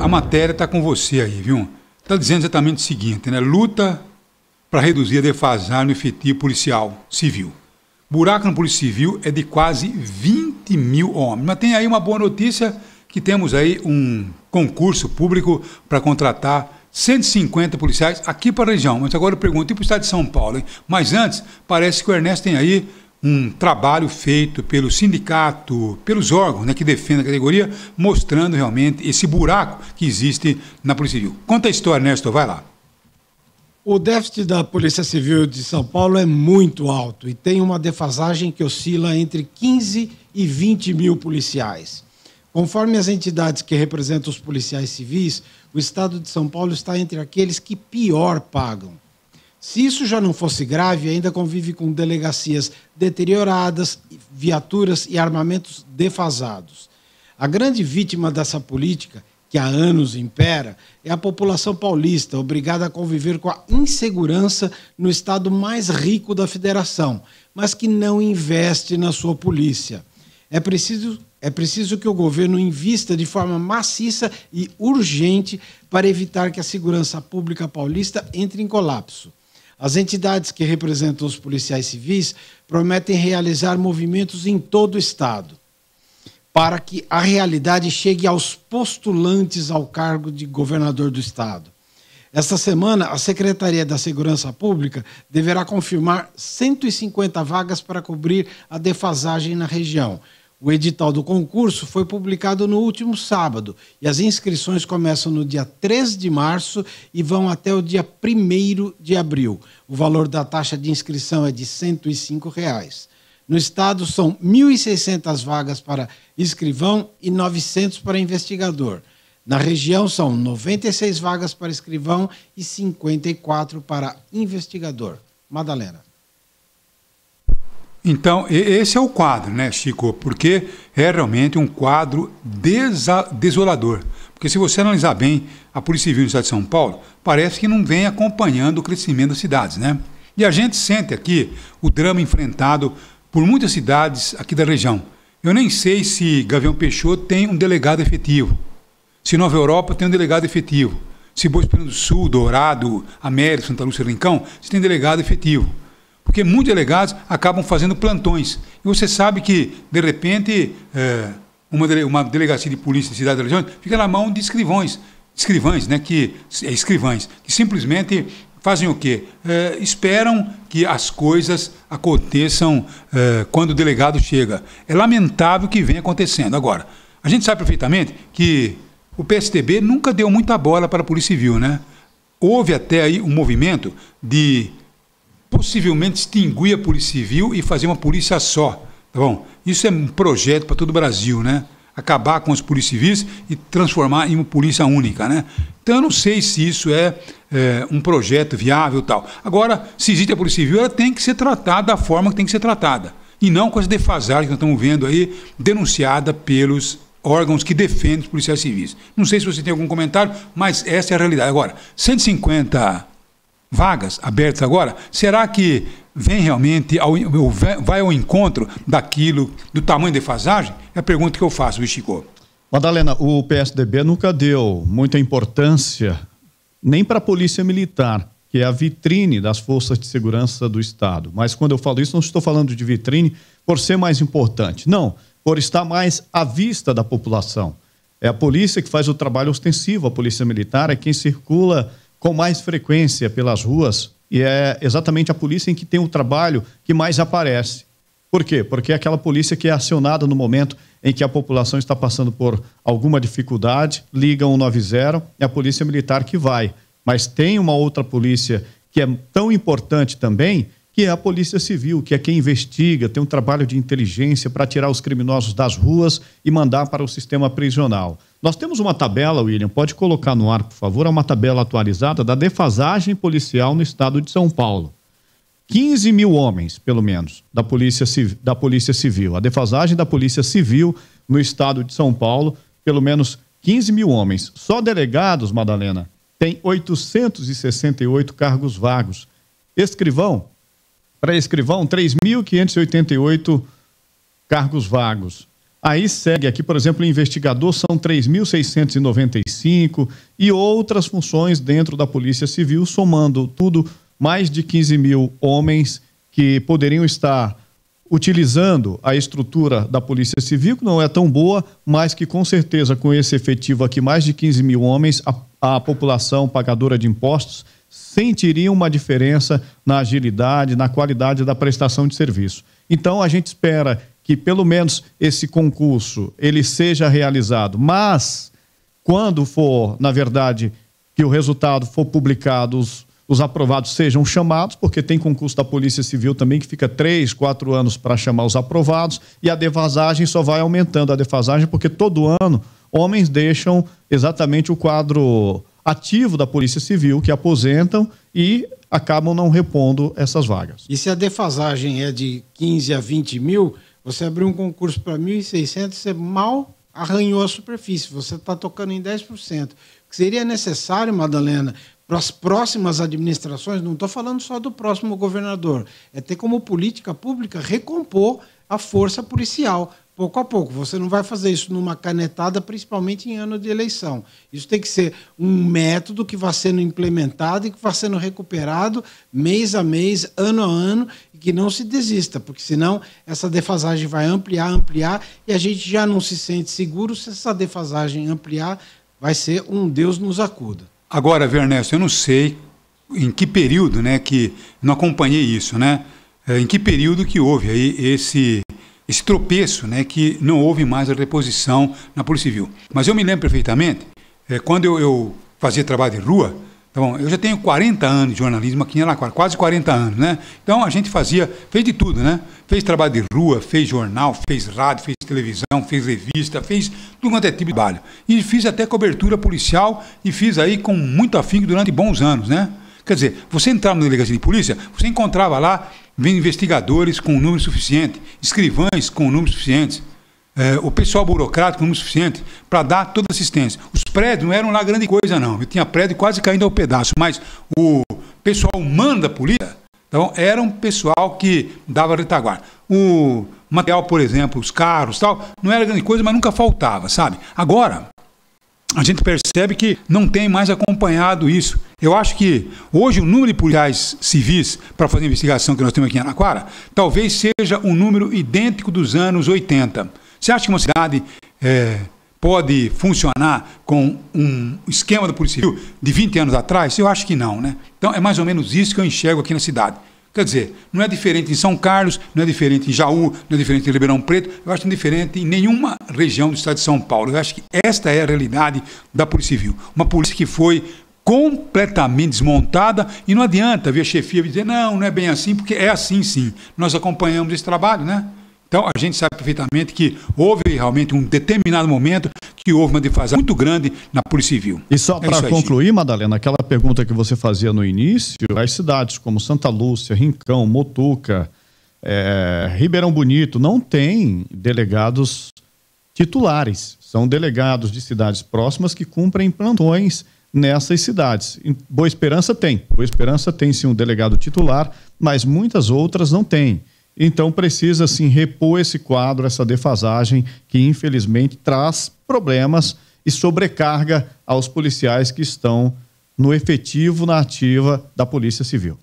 A matéria está com você aí, viu? Está dizendo exatamente o seguinte, né? Luta para reduzir a defasagem no efetivo policial civil. Buraco no Polícia Civil é de quase 20 mil homens. Mas tem aí uma boa notícia que temos aí um concurso público para contratar 150 policiais aqui para a região. Mas agora eu pergunto, e para o estado de São Paulo? Hein? Mas antes, parece que o Ernesto tem aí um trabalho feito pelo sindicato, pelos órgãos né, que defendem a categoria, mostrando realmente esse buraco que existe na Polícia Civil. Conta a história, Ernesto, vai lá. O déficit da Polícia Civil de São Paulo é muito alto e tem uma defasagem que oscila entre 15 e 20 mil policiais. Conforme as entidades que representam os policiais civis, o Estado de São Paulo está entre aqueles que pior pagam. Se isso já não fosse grave, ainda convive com delegacias deterioradas, viaturas e armamentos defasados. A grande vítima dessa política, que há anos impera, é a população paulista, obrigada a conviver com a insegurança no estado mais rico da federação, mas que não investe na sua polícia. É preciso é preciso que o governo invista de forma maciça e urgente para evitar que a segurança pública paulista entre em colapso. As entidades que representam os policiais civis prometem realizar movimentos em todo o Estado para que a realidade chegue aos postulantes ao cargo de governador do Estado. Esta semana, a Secretaria da Segurança Pública deverá confirmar 150 vagas para cobrir a defasagem na região. O edital do concurso foi publicado no último sábado e as inscrições começam no dia 3 de março e vão até o dia 1 de abril. O valor da taxa de inscrição é de R$ 105. Reais. No estado, são 1.600 vagas para escrivão e 900 para investigador. Na região, são 96 vagas para escrivão e 54 para investigador. Madalena. Então, esse é o quadro, né, Chico? Porque é realmente um quadro desolador. Porque se você analisar bem a Polícia Civil do Estado de São Paulo, parece que não vem acompanhando o crescimento das cidades, né? E a gente sente aqui o drama enfrentado por muitas cidades aqui da região. Eu nem sei se Gavião Peixoto tem um delegado efetivo, se Nova Europa tem um delegado efetivo, se Boa Esperança do Sul, Dourado, América, Santa Lúcia, Rincão, se tem delegado efetivo. Porque muitos delegados acabam fazendo plantões. E você sabe que, de repente, é, uma, dele, uma delegacia de polícia de cidade de região fica na mão de escrivões. Escrivães, né? Que, é, escrivães, que simplesmente fazem o quê? É, esperam que as coisas aconteçam é, quando o delegado chega. É lamentável que venha acontecendo. Agora, a gente sabe perfeitamente que o PSTB nunca deu muita bola para a Polícia Civil, né? Houve até aí um movimento de possivelmente extinguir a Polícia Civil e fazer uma polícia só. Tá bom? Isso é um projeto para todo o Brasil, né? Acabar com as polícias civis e transformar em uma polícia única, né? Então eu não sei se isso é, é um projeto viável tal. Agora, se existe a Polícia Civil, ela tem que ser tratada da forma que tem que ser tratada. E não com as defasagens que nós estamos vendo aí, denunciada pelos órgãos que defendem os policiais civis. Não sei se você tem algum comentário, mas essa é a realidade. Agora, 150 vagas abertas agora, será que vem realmente ao, vai ao encontro daquilo, do tamanho da defasagem? É a pergunta que eu faço, viu, Chico? Madalena, o PSDB nunca deu muita importância nem para a Polícia Militar, que é a vitrine das forças de segurança do Estado. Mas quando eu falo isso, não estou falando de vitrine por ser mais importante. Não, por estar mais à vista da população. É a polícia que faz o trabalho ostensivo, a polícia militar é quem circula com mais frequência pelas ruas e é exatamente a polícia em que tem o trabalho que mais aparece. Por quê? Porque é aquela polícia que é acionada no momento em que a população está passando por alguma dificuldade, liga 190, é a polícia militar que vai. Mas tem uma outra polícia que é tão importante também, que é a polícia civil, que é quem investiga, tem um trabalho de inteligência para tirar os criminosos das ruas e mandar para o sistema prisional. Nós temos uma tabela, William, pode colocar no ar, por favor, é uma tabela atualizada da defasagem policial no estado de São Paulo. 15 mil homens, pelo menos, da polícia, da polícia Civil. A defasagem da Polícia Civil no estado de São Paulo, pelo menos 15 mil homens. Só delegados, Madalena, tem 868 cargos vagos. Escrivão, para escrivão, 3.588 cargos vagos. Aí segue aqui, por exemplo, investigador são 3.695 e outras funções dentro da Polícia Civil, somando tudo, mais de 15 mil homens que poderiam estar utilizando a estrutura da Polícia Civil, que não é tão boa, mas que com certeza com esse efetivo aqui, mais de 15 mil homens, a, a população pagadora de impostos sentiria uma diferença na agilidade, na qualidade da prestação de serviço. Então a gente espera que pelo menos esse concurso ele seja realizado, mas quando for, na verdade, que o resultado for publicado, os, os aprovados sejam chamados, porque tem concurso da Polícia Civil também que fica três, quatro anos para chamar os aprovados, e a defasagem só vai aumentando a defasagem, porque todo ano homens deixam exatamente o quadro ativo da Polícia Civil, que aposentam e acabam não repondo essas vagas. E se a defasagem é de 15 a 20 mil, você abriu um concurso para 1.600, você mal arranhou a superfície, você está tocando em 10%. Que seria necessário, Madalena, para as próximas administrações, não estou falando só do próximo governador, é ter como política pública recompor a força policial, pouco a pouco. Você não vai fazer isso numa canetada, principalmente em ano de eleição. Isso tem que ser um método que vai sendo implementado e que vai sendo recuperado mês a mês, ano a ano, e que não se desista, porque senão essa defasagem vai ampliar, ampliar, e a gente já não se sente seguro se essa defasagem ampliar, vai ser um Deus nos acuda. Agora, Vernesto, eu não sei em que período, né, que não acompanhei isso, né? É, em que período que houve aí esse esse tropeço, né, que não houve mais a reposição na Polícia Civil. Mas eu me lembro perfeitamente, é, quando eu, eu, fazia trabalho de rua, tá bom, eu já tenho 40 anos de jornalismo aqui em Araraquara, quase 40 anos, né? Então a gente fazia, fez de tudo, né? Fez trabalho de rua, fez jornal, fez rádio, fez televisão, fez revista, fez tudo quanto é tipo de trabalho. E fiz até cobertura policial e fiz aí com muito afinco durante bons anos, né? Quer dizer, você entrava na delegacia de polícia, você encontrava lá investigadores com número suficiente, escrivães com número suficiente, é, o pessoal burocrático com número suficiente para dar toda assistência. Os prédios não eram lá grande coisa, não. Eu tinha prédio quase caindo ao pedaço, mas o pessoal humano da polícia então, era um pessoal que dava retaguarda. O material, por exemplo, os carros tal, não era grande coisa, mas nunca faltava, sabe? Agora, a gente percebe que não tem mais acompanhado isso. Eu acho que hoje o número de policiais civis para fazer investigação que nós temos aqui em Anaquara talvez seja um número idêntico dos anos 80. Você acha que uma cidade é, pode funcionar com um esquema da Polícia Civil de 20 anos atrás? Eu acho que não, né? Então é mais ou menos isso que eu enxergo aqui na cidade. Quer dizer, não é diferente em São Carlos, não é diferente em Jaú, não é diferente em Ribeirão Preto, eu acho indiferente é diferente em nenhuma região do estado de São Paulo. Eu acho que esta é a realidade da Polícia Civil. Uma polícia que foi completamente desmontada e não adianta ver a chefia dizer não, não é bem assim, porque é assim sim. Nós acompanhamos esse trabalho, né? Então a gente sabe perfeitamente que houve realmente um determinado momento que houve uma defasagem muito grande na Polícia Civil. E só para é concluir, aí, Madalena, aquela pergunta que você fazia no início, as cidades como Santa Lúcia, Rincão, Motuca, é, Ribeirão Bonito não tem delegados titulares, são delegados de cidades próximas que cumprem plantões nessas cidades. Boa Esperança tem, Boa Esperança tem sim um delegado titular, mas muitas outras não têm. Então precisa sim repor esse quadro, essa defasagem que infelizmente traz problemas e sobrecarga aos policiais que estão no efetivo na ativa da Polícia Civil.